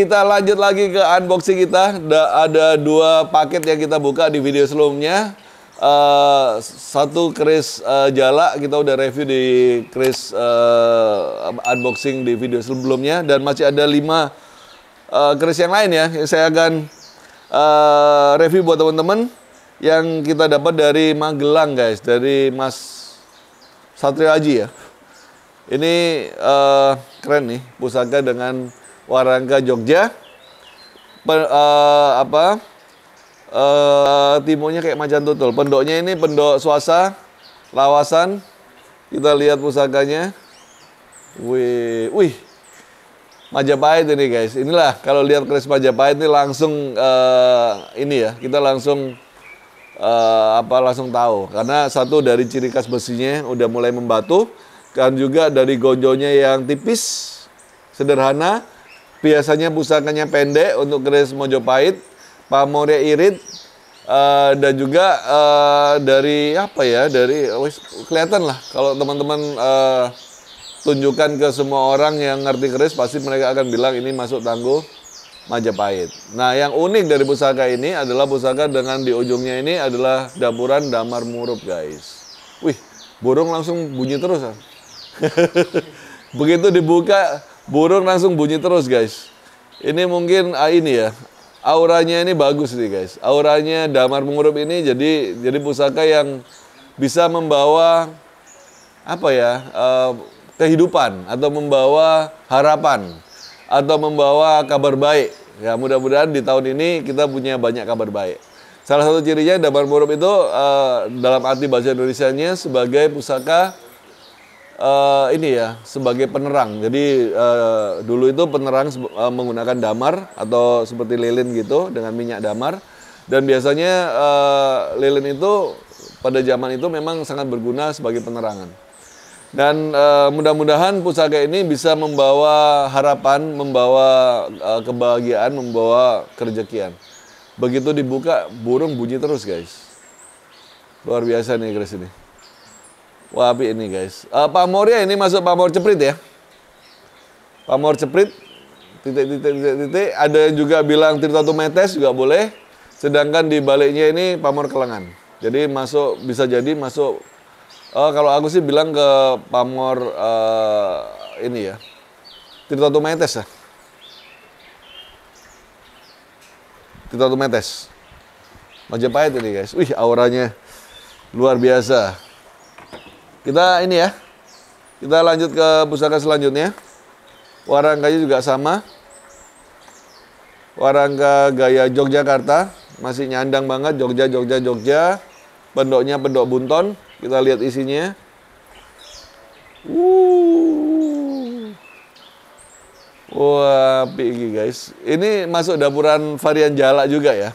kita lanjut lagi ke unboxing kita. Da ada dua paket yang kita buka di video sebelumnya. Uh, satu Chris uh, Jala kita udah review di Chris uh, unboxing di video sebelumnya dan masih ada lima uh, Chris yang lain ya. Saya akan uh, review buat teman-teman yang kita dapat dari Magelang guys, dari Mas Satrio Aji ya. Ini uh, keren nih pusaka dengan Warangka Jogja Per, uh, eh, apa uh, kayak macan tutul pendoknya ini pendok suasa lawasan kita lihat pusakanya wih wih Majapahit ini guys inilah kalau lihat keris Majapahit ini langsung uh, ini ya kita langsung uh, apa langsung tahu karena satu dari ciri khas besinya udah mulai membatu dan juga dari gonjonya yang tipis sederhana Biasanya pusakanya pendek untuk keris Mojopahit, Pamore irit, Uh, dan juga uh, dari apa ya dari wis, kelihatan lah kalau teman-teman uh, tunjukkan ke semua orang yang ngerti keris pasti mereka akan bilang ini masuk tangguh Majapahit. Nah yang unik dari pusaka ini adalah pusaka dengan di ujungnya ini adalah dapuran damar murup guys. Wih burung langsung bunyi terus kan. Begitu dibuka burung langsung bunyi terus guys ini mungkin ah, ini ya auranya ini bagus nih guys auranya damar pengurup ini jadi jadi pusaka yang bisa membawa apa ya uh, kehidupan atau membawa harapan atau membawa kabar baik ya mudah-mudahan di tahun ini kita punya banyak kabar baik salah satu cirinya damar pengurup itu uh, dalam arti bahasa Indonesia nya sebagai pusaka uh, ini ya sebagai penerang. Jadi uh, dulu itu penerang uh, menggunakan damar atau seperti lilin gitu dengan minyak damar dan biasanya uh, lilin itu pada zaman itu memang sangat berguna sebagai penerangan. Dan uh, mudah-mudahan pusaka ini bisa membawa harapan, membawa uh, kebahagiaan, membawa kerejekian. Begitu dibuka, burung bunyi terus guys. Luar biasa nih Chris ini. Wabi ini guys. Uh, ya ini masuk pamor ceprit ya. Pamor ceprit. Titik, titik, titik, titik. Ada juga bilang Tirta Tumetes juga boleh. Sedangkan di baliknya ini pamor kelengan. Jadi masuk bisa jadi masuk. Uh, kalau aku sih bilang ke pamor uh, eh, ini ya. Tirta Tumetes ya. Tirta Tumetes. Majapahit ini guys. Wih auranya luar biasa. Kita ini ya. Kita lanjut ke pusaka selanjutnya. Warangkanya juga sama. Warangka gaya Yogyakarta. Masih nyandang banget Jogja, Jogja, Jogja. Pendoknya pendok bunton. Kita lihat isinya. Wuh. Wah, pigi guys. Ini masuk dapuran varian jala juga ya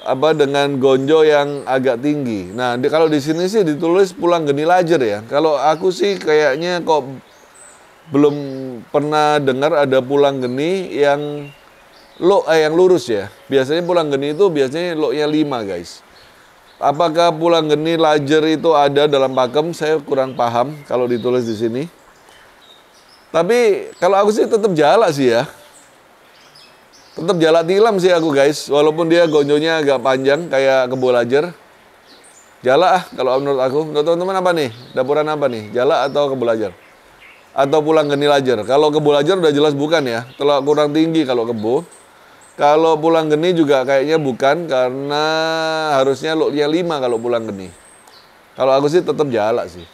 apa dengan gonjo yang agak tinggi. Nah, di, kalau di sini sih ditulis pulang geni lajer ya. Kalau aku sih kayaknya kok belum pernah dengar ada pulang geni yang lo eh, yang lurus ya. Biasanya pulang geni itu biasanya lo-nya lima guys. Apakah pulang geni lajer itu ada dalam pakem? Saya kurang paham kalau ditulis di sini. Tapi kalau aku sih tetap jalan sih ya tetap jala tilam sih aku guys walaupun dia gonjonya agak panjang kayak lajer jala ah kalau menurut aku menurut teman-teman apa nih dapuran apa nih jala atau lajer atau pulang geni lajer kalau lajer udah jelas bukan ya kalau kurang tinggi kalau kebo kalau pulang geni juga kayaknya bukan karena harusnya loknya lima kalau pulang geni kalau aku sih tetap jala sih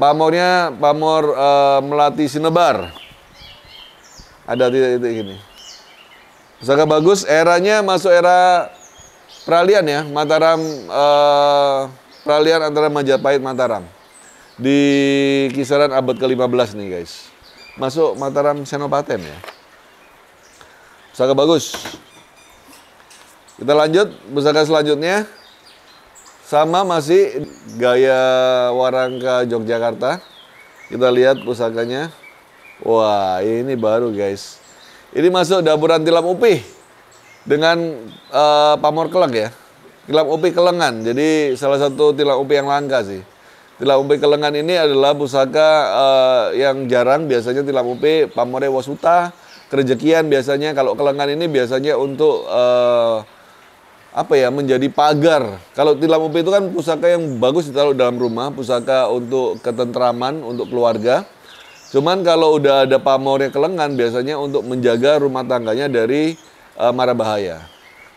pamornya pamor uh, melati sinebar ada titik-titik gini. Pusaka bagus eranya masuk era peralian ya, Mataram eh, peralian antara Majapahit Mataram. Di kisaran abad ke-15 nih guys. Masuk Mataram Senopaten ya. Pusaka bagus. Kita lanjut pusaka selanjutnya. Sama masih gaya Warangka Yogyakarta. Kita lihat pusakanya. Wah, ini baru guys. Ini masuk daburan tilam upi dengan uh, pamor keleng, ya. Tilam upi kelengan. Jadi salah satu tilam upi yang langka sih. Tilam upi kelengan ini adalah pusaka uh, yang jarang biasanya tilam upi pamore wasuta kerjekian. biasanya kalau kelengan ini biasanya untuk uh, apa ya menjadi pagar. Kalau tilam upi itu kan pusaka yang bagus ditaruh dalam rumah, pusaka untuk ketentraman, untuk keluarga. Cuman kalau udah ada pamornya kelengan, biasanya untuk menjaga rumah tangganya dari uh, mara bahaya.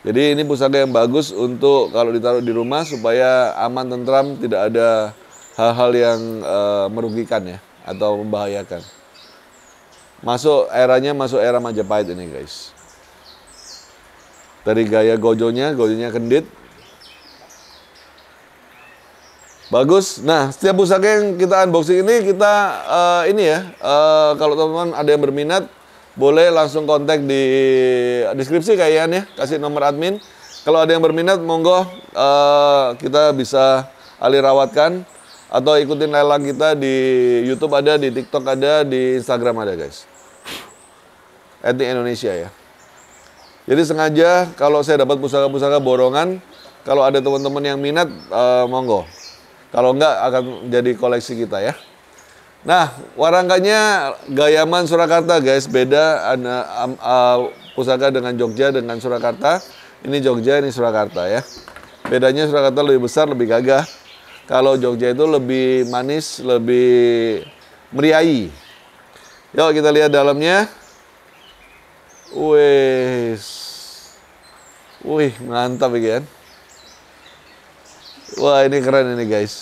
Jadi ini pusaka yang bagus untuk kalau ditaruh di rumah supaya aman tentram, tidak ada hal-hal yang uh, merugikan ya atau membahayakan. Masuk eranya masuk era Majapahit ini guys. Dari gaya gojonya, gojonya kendit, Bagus. Nah, setiap pusaka yang kita unboxing ini kita uh, ini ya, uh, kalau teman-teman ada yang berminat boleh langsung kontak di deskripsi kayaknya ya, kasih nomor admin. Kalau ada yang berminat monggo uh, kita bisa rawatkan atau ikutin lelang kita di YouTube ada, di TikTok ada, di Instagram ada, guys. Etik Indonesia ya. Jadi sengaja kalau saya dapat pusaka-pusaka borongan, kalau ada teman-teman yang minat uh, monggo. Kalau enggak akan jadi koleksi kita ya. Nah, warangkanya Gayaman Surakarta guys, beda ada um, uh, pusaka dengan Jogja dengan Surakarta. Ini Jogja, ini Surakarta ya. Bedanya Surakarta lebih besar, lebih gagah. Kalau Jogja itu lebih manis, lebih meriai. Yuk kita lihat dalamnya. Wih, wih mantap ya Wah ini keren ini guys.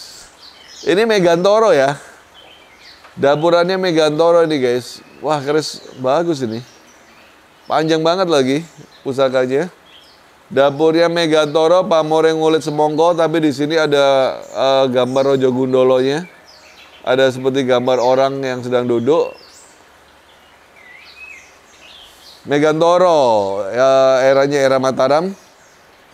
Ini Megantoro ya. Dapurannya Megantoro ini guys. Wah keren bagus ini. Panjang banget lagi pusakanya. Dapurnya Megantoro, pamor yang semongko, tapi di sini ada uh, gambar Rojo Gundolonya. Ada seperti gambar orang yang sedang duduk. Megantoro, ya, eranya era Mataram.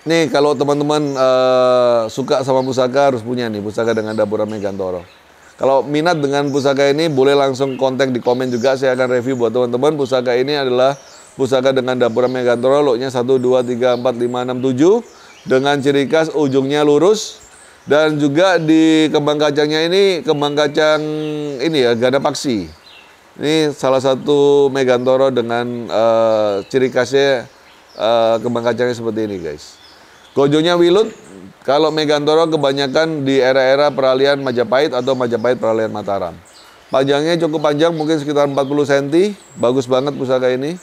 Nih kalau teman-teman uh, suka sama pusaka harus punya nih pusaka dengan Dapur Rame Kalau minat dengan pusaka ini boleh langsung kontak di komen juga saya akan review buat teman-teman. Pusaka ini adalah pusaka dengan Dapur Rame Gantoro loknya 1 2 3 4 5 6 7 dengan ciri khas ujungnya lurus dan juga di kembang kacangnya ini kembang kacang ini ya ganda paksi. Ini salah satu Megantoro dengan uh, ciri khasnya uh, kembang kacangnya seperti ini guys. Gojonya Wilut, kalau Megantoro kebanyakan di era-era peralihan Majapahit atau Majapahit peralihan Mataram. Panjangnya cukup panjang, mungkin sekitar 40 cm. Bagus banget pusaka ini.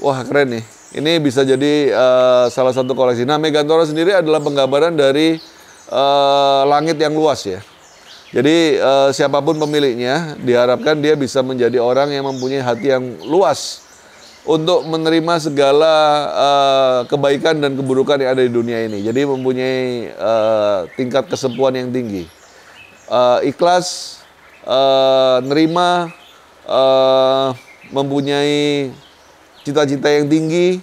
Wah, keren nih. Ini bisa jadi uh, salah satu koleksi. Nah, Megantoro sendiri adalah penggambaran dari uh, langit yang luas ya. Jadi uh, siapapun pemiliknya diharapkan dia bisa menjadi orang yang mempunyai hati yang luas untuk menerima segala uh, kebaikan dan keburukan yang ada di dunia ini. Jadi mempunyai uh, tingkat kesempuan yang tinggi. Uh, ikhlas, uh, nerima, uh, mempunyai cita-cita yang tinggi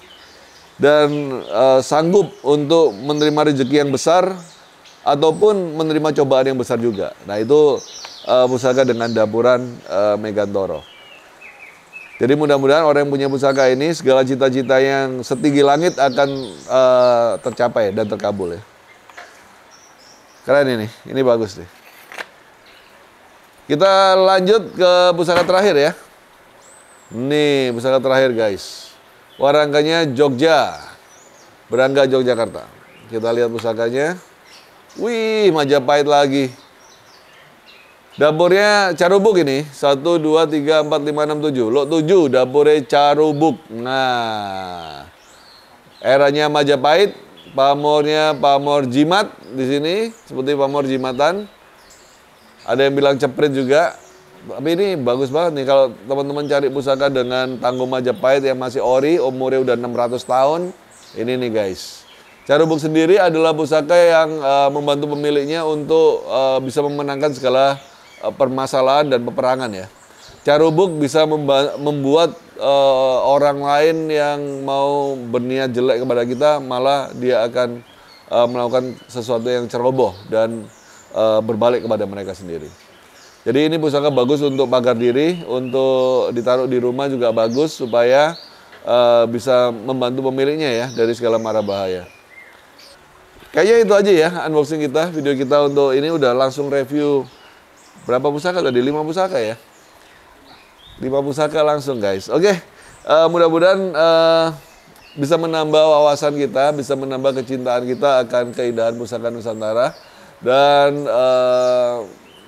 dan uh, sanggup untuk menerima rezeki yang besar ataupun menerima cobaan yang besar juga. Nah itu uh, pusaka dengan dapuran uh, Megantoro. Jadi mudah-mudahan orang yang punya pusaka ini segala cita-cita yang setinggi langit akan uh, tercapai dan terkabul ya. Keren ini, ini bagus nih. Kita lanjut ke pusaka terakhir ya. Nih pusaka terakhir guys. Warangkanya Jogja, Berangga Yogyakarta. Kita lihat pusakanya. Wih, Majapahit lagi. Dapurnya Carubuk ini. 1, 2, 3, 4, 5, 6, 7. Lok 7, dapurnya Carubuk. Nah, eranya Majapahit, pamornya pamor jimat di sini, seperti pamor jimatan. Ada yang bilang ceprit juga. Tapi ini bagus banget nih kalau teman-teman cari pusaka dengan tanggung Majapahit yang masih ori, umurnya udah 600 tahun. Ini nih guys. Carubuk sendiri adalah pusaka yang uh, membantu pemiliknya untuk uh, bisa memenangkan segala Eh, permasalahan dan peperangan ya. Carubuk bisa membuat uh, orang lain yang mau berniat jelek kepada kita malah dia akan uh, melakukan sesuatu yang ceroboh dan uh, berbalik kepada mereka sendiri. Jadi ini pusaka bagus untuk pagar diri, untuk ditaruh di rumah juga bagus supaya uh, bisa membantu pemiliknya ya dari segala mara bahaya. Kayaknya itu aja ya unboxing kita, video kita untuk ini udah langsung review Berapa pusaka tadi? Lima pusaka ya? Lima pusaka langsung guys. Oke, okay. uh, eh, mudah-mudahan uh, bisa menambah wawasan kita, bisa menambah kecintaan kita akan keindahan pusaka Nusantara. Dan uh,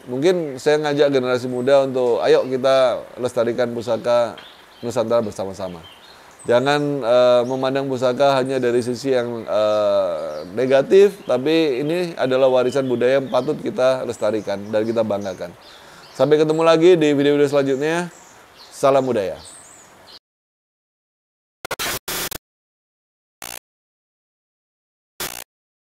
mungkin saya ngajak generasi muda untuk ayo kita lestarikan pusaka Nusantara bersama-sama. Jangan uh, memandang pusaka hanya dari sisi yang uh, negatif, tapi ini adalah warisan budaya yang patut kita lestarikan dan kita banggakan. Sampai ketemu lagi di video-video selanjutnya. Salam budaya.